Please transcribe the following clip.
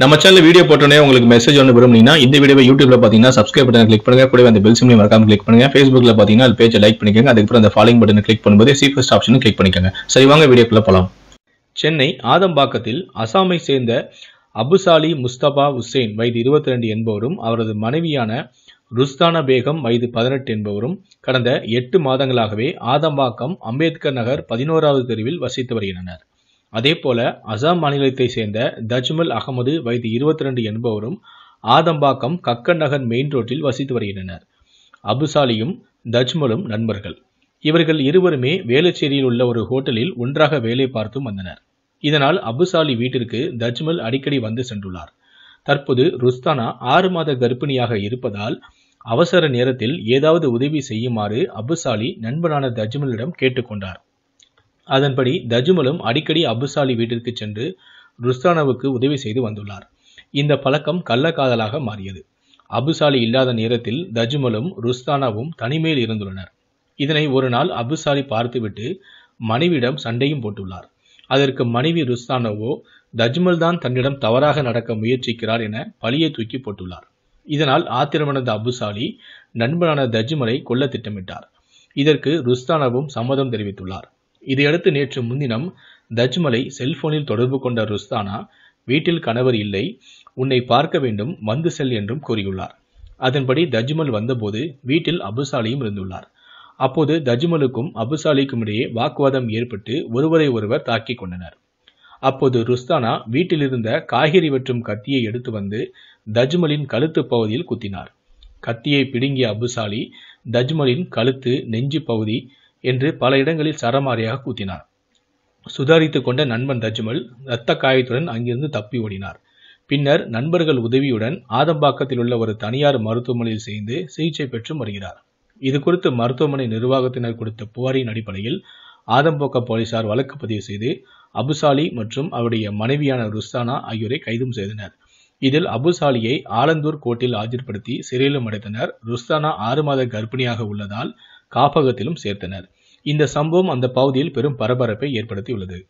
நம்ம channel video போட்டோன்னே உங்களுக்கு மெசேஜ் ஒன்று விரும்புனீங்கன்னா இந்த வீடியோ யூடியூப்ல பார்த்தீங்கன்னா சப்ஸ்கிரைப் பட்டன் கிளிக் பண்ணுங்க கூட அந்த பெல் சிம்லையும் மறக்காம கிளிக் பண்ணுங்க ஃபேஸ்புக்ல பார்த்தீங்கன்னா அது பேஜை லைக் பண்ணிக்கோங்க அதுக்கப்புறம் அந்த ஃபாலோயிங் பட்டன் கிளிக் பண்ணும்போது சீஃபஸ்ட் ஆப்ஷன் கிளிக் பண்ணிக்கோங்க சரி வாங்க வீடியோக்குள்ள போலாம் சென்னை ஆதம்பாக்கத்தில் அசாமை சேர்ந்த அபுசாலி முஸ்தபா உசேன் வயது இருபத்தி ரெண்டு என்பவரும் அவரது மனைவியான ருஸ்தானா பேகம் வயது பதினெட்டு என்பவரும் கடந்த எட்டு மாதங்களாகவே ஆதம்பாக்கம் அம்பேத்கர் நகர் பதினோராவது தெருவில் வசித்து வருகின்றனர் அதே போல அசாம் மாநிலத்தைச் சேர்ந்த தஜ்மல் அகமது வயது இருபத்தி ரெண்டு என்பவரும் ஆதம்பாக்கம் கக்கன் நகர் மெயின் ரோட்டில் வசித்து வருகின்றனர் அபுசாலியும் தஜ்மலும் நண்பர்கள் இவர்கள் இருவருமே வேலச்சேரியில் உள்ள ஒரு ஹோட்டலில் ஒன்றாக வேலை பார்த்தும் வந்தனர் இதனால் அபுசாலி வீட்டிற்கு தஜ்மல் அடிக்கடி வந்து சென்றுள்ளார் தற்போது ருஸ்தானா ஆறு மாத கர்ப்பிணியாக இருப்பதால் அவசர நேரத்தில் ஏதாவது உதவி செய்யுமாறு அபுசாலி நண்பனான தஜ்மலிடம் கேட்டுக்கொண்டார் அதன்படி தஜ்மலும் அடிக்கடி அபுசாலி வீட்டிற்கு சென்று ருஸ்தானாவுக்கு உதவி செய்து வந்துள்ளார் இந்த பழக்கம் கள்ளக்காதலாக மாறியது அபுசாலி இல்லாத நேரத்தில் தஜ்மலும் ருஸ்தானாவும் தனிமையில் இருந்துள்ளனர் இதனை ஒரு நாள் அபுசாலி பார்த்துவிட்டு மனைவியிடம் சண்டையும் போட்டுள்ளார் அதற்கு மனைவி ருஸ்தானாவோ தஜ்மல் தான் தன்னிடம் தவறாக நடக்க முயற்சிக்கிறார் என பழியை தூக்கி போட்டுள்ளார் இதனால் ஆத்திரமடைந்த அபுசாலி நண்பனான தஜ்மலை கொல்ல திட்டமிட்டார் இதற்கு ருஸ்தானாவும் சம்மதம் தெரிவித்துள்ளார் இதையடுத்து நேற்று முன்தினம் தஜ்மலை செல்போனில் தொடர்பு கொண்ட ருஸ்தானா வீட்டில் கணவர் இல்லை உன்னை பார்க்க வேண்டும் வந்து செல் என்றும் கூறியுள்ளார் அதன்படி தஜ்மல் வந்தபோது வீட்டில் அபுசாலியும் இருந்துள்ளார் அப்போது தஜ்மலுக்கும் அபுசாலிக்கும் இடையே வாக்குவாதம் ஏற்பட்டு ஒருவரை ஒருவர் தாக்கிக் கொண்டனர் அப்போது ருஸ்தானா வீட்டிலிருந்த காய்கறி வற்றும் கத்தியை எடுத்து வந்து தஜ்மலின் கழுத்து பகுதியில் குத்தினார் கத்தியை பிடுங்கிய அபுசாலி தஜ்மலின் கழுத்து நெஞ்சு பகுதி என்று பல இடங்களில் சரமாரியாக கூத்தினார் சுதாரித்து கொண்ட நண்பன் தஜ்மல் இரத்த காயத்துடன் அங்கிருந்து தப்பி ஓடினார் பின்னர் நண்பர்கள் உதவியுடன் ஆதம்பாக்கத்தில் உள்ள ஒரு தனியார் மருத்துவமனையில் சேர்ந்து சிகிச்சை பெற்று வருகிறார் இது குறித்து மருத்துவமனை நிர்வாகத்தினர் கொடுத்த புகாரின் அடிப்படையில் ஆதம்பாக்க போலீசார் வழக்கு பதிவு செய்து அபுசாலி மற்றும் அவருடைய மனைவியான ருஸ்தானா ஆகியோரை கைதும் செய்தனர் இதில் அபுசாலியை ஆலந்தூர் கோர்ட்டில் ஆஜர்படுத்தி சிறையிலும் அடைத்தனர் ருஸ்தானா ஆறு மாத கர்ப்பிணியாக உள்ளதால் காப்பகத்திலும் சேர்த்தனர் இந்த சம்பவம் அந்த பகுதியில் பெரும் பரபரப்பை ஏற்படுத்தியுள்ளது